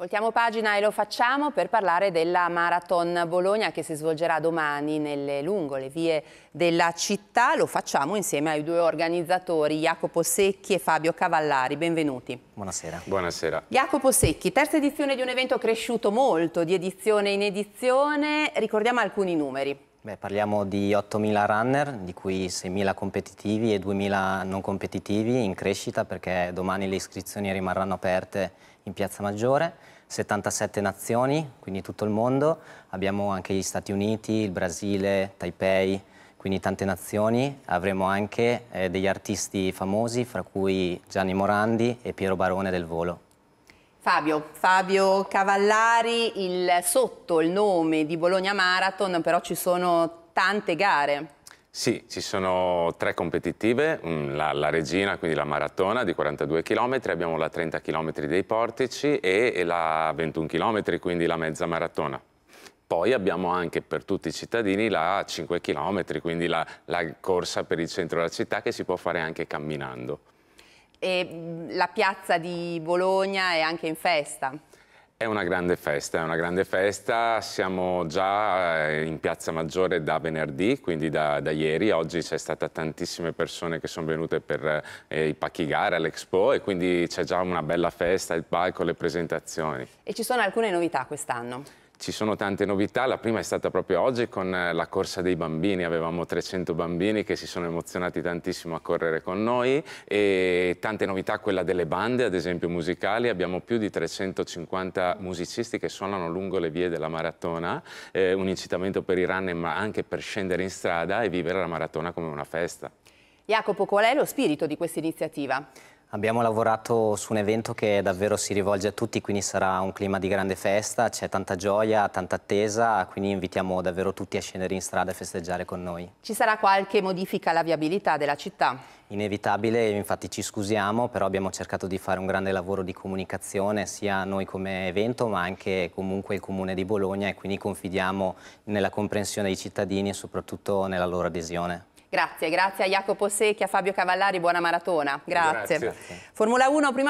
Voltiamo pagina e lo facciamo per parlare della Marathon Bologna che si svolgerà domani nelle lungo le vie della città. Lo facciamo insieme ai due organizzatori Jacopo Secchi e Fabio Cavallari. Benvenuti. Buonasera. Buonasera. Jacopo Secchi, terza edizione di un evento cresciuto molto di edizione in edizione. Ricordiamo alcuni numeri. Beh, parliamo di 8.000 runner, di cui 6.000 competitivi e 2.000 non competitivi in crescita perché domani le iscrizioni rimarranno aperte in Piazza Maggiore. 77 nazioni, quindi tutto il mondo. Abbiamo anche gli Stati Uniti, il Brasile, Taipei, quindi tante nazioni. Avremo anche eh, degli artisti famosi, fra cui Gianni Morandi e Piero Barone del Volo. Fabio, Fabio Cavallari, il, sotto il nome di Bologna Marathon, però ci sono tante gare. Sì, ci sono tre competitive, mm, la, la, regina, quindi la maratona di 42 km, abbiamo la 30 km dei portici e, e la 21 km, quindi la mezza maratona. Poi abbiamo anche per tutti i cittadini la 5 km, quindi la, la corsa per il centro della città che si può fare anche camminando. E la piazza di Bologna è anche in festa. È una grande festa, è una grande festa, siamo già eh, in Piazza Maggiore da venerdì, quindi da, da ieri, oggi c'è stata tantissime persone che sono venute per eh, i pacchi gare all'Expo e quindi c'è già una bella festa, il palco, le presentazioni. E ci sono alcune novità quest'anno? ci sono tante novità, la prima è stata proprio oggi con eh, la corsa dei bambini, avevamo 300 bambini che si sono emozionati tantissimo a correre con noi e tante novità quella delle bande, ad esempio musicali, abbiamo più di 350 musicisti che suonano lungo le vie della maratona, eh, un incitamento per i runner ma anche per scendere in strada e vivere la maratona come una festa. Jacopo, qual è lo spirito di questa iniziativa? Abbiamo lavorato su un evento che davvero si rivolge a tutti, quindi sarà un clima di grande festa, c'è tanta gioia, tanta attesa, quindi invitiamo davvero tutti a scendere in strada e festeggiare con noi. Ci sarà qualche modifica alla viabilità della città? Inevitabile, infatti ci scusiamo, però abbiamo cercato di fare un grande lavoro di comunicazione sia noi come evento ma anche comunque il Comune di Bologna e quindi confidiamo nella comprensione dei cittadini e soprattutto nella loro adesione. Grazie, grazie a Jacopo Secchi, a Fabio Cavallari, buona maratona. Grazie. grazie. Formula 1, prima